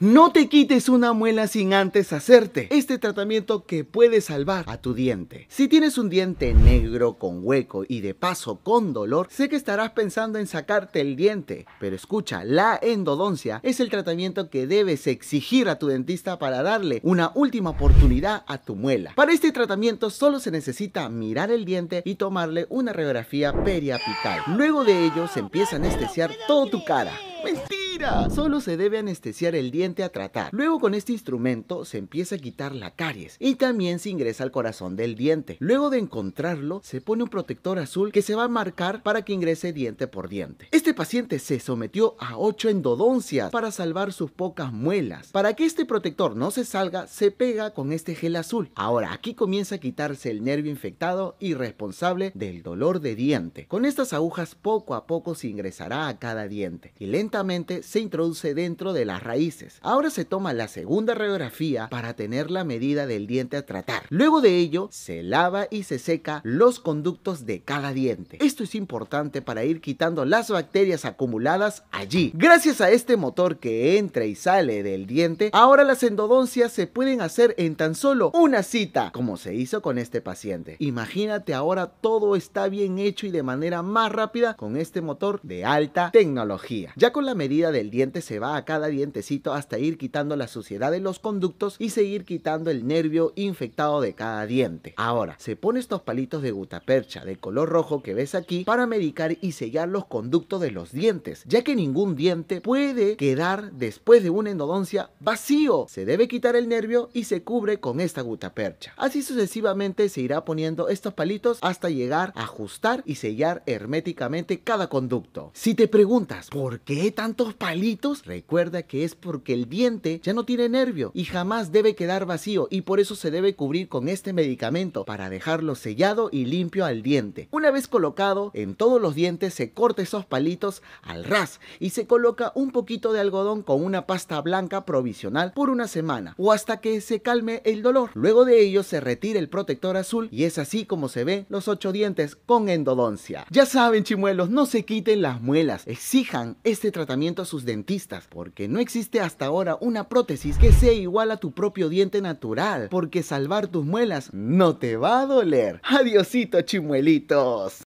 No te quites una muela sin antes hacerte este tratamiento que puede salvar a tu diente. Si tienes un diente negro con hueco y de paso con dolor, sé que estarás pensando en sacarte el diente, pero escucha, la endodoncia es el tratamiento que debes exigir a tu dentista para darle una última oportunidad a tu muela. Para este tratamiento solo se necesita mirar el diente y tomarle una radiografía periapical. Luego de ello se empieza a anestesiar todo tu cara solo se debe anestesiar el diente a tratar. Luego con este instrumento se empieza a quitar la caries y también se ingresa al corazón del diente. Luego de encontrarlo se pone un protector azul que se va a marcar para que ingrese diente por diente. Este paciente se sometió a 8 endodoncias para salvar sus pocas muelas. Para que este protector no se salga se pega con este gel azul. Ahora aquí comienza a quitarse el nervio infectado y responsable del dolor de diente. Con estas agujas poco a poco se ingresará a cada diente y lentamente se se introduce dentro de las raíces. Ahora se toma la segunda radiografía para tener la medida del diente a tratar. Luego de ello, se lava y se seca los conductos de cada diente. Esto es importante para ir quitando las bacterias acumuladas allí. Gracias a este motor que entra y sale del diente, ahora las endodoncias se pueden hacer en tan solo una cita, como se hizo con este paciente. Imagínate ahora todo está bien hecho y de manera más rápida con este motor de alta tecnología. Ya con la medida de el diente se va a cada dientecito hasta ir quitando la suciedad de los conductos y seguir quitando el nervio infectado de cada diente. Ahora, se pone estos palitos de gutapercha de color rojo que ves aquí para medicar y sellar los conductos de los dientes, ya que ningún diente puede quedar después de una endodoncia vacío. Se debe quitar el nervio y se cubre con esta gutapercha. Así sucesivamente se irá poniendo estos palitos hasta llegar a ajustar y sellar herméticamente cada conducto. Si te preguntas, ¿por qué tantos palitos? palitos, recuerda que es porque el diente ya no tiene nervio y jamás debe quedar vacío y por eso se debe cubrir con este medicamento para dejarlo sellado y limpio al diente. Una vez colocado en todos los dientes se corta esos palitos al ras y se coloca un poquito de algodón con una pasta blanca provisional por una semana o hasta que se calme el dolor. Luego de ello se retira el protector azul y es así como se ven los ocho dientes con endodoncia. Ya saben chimuelos, no se quiten las muelas, exijan este tratamiento dentistas, porque no existe hasta ahora una prótesis que sea igual a tu propio diente natural, porque salvar tus muelas no te va a doler. Adiosito, chimuelitos.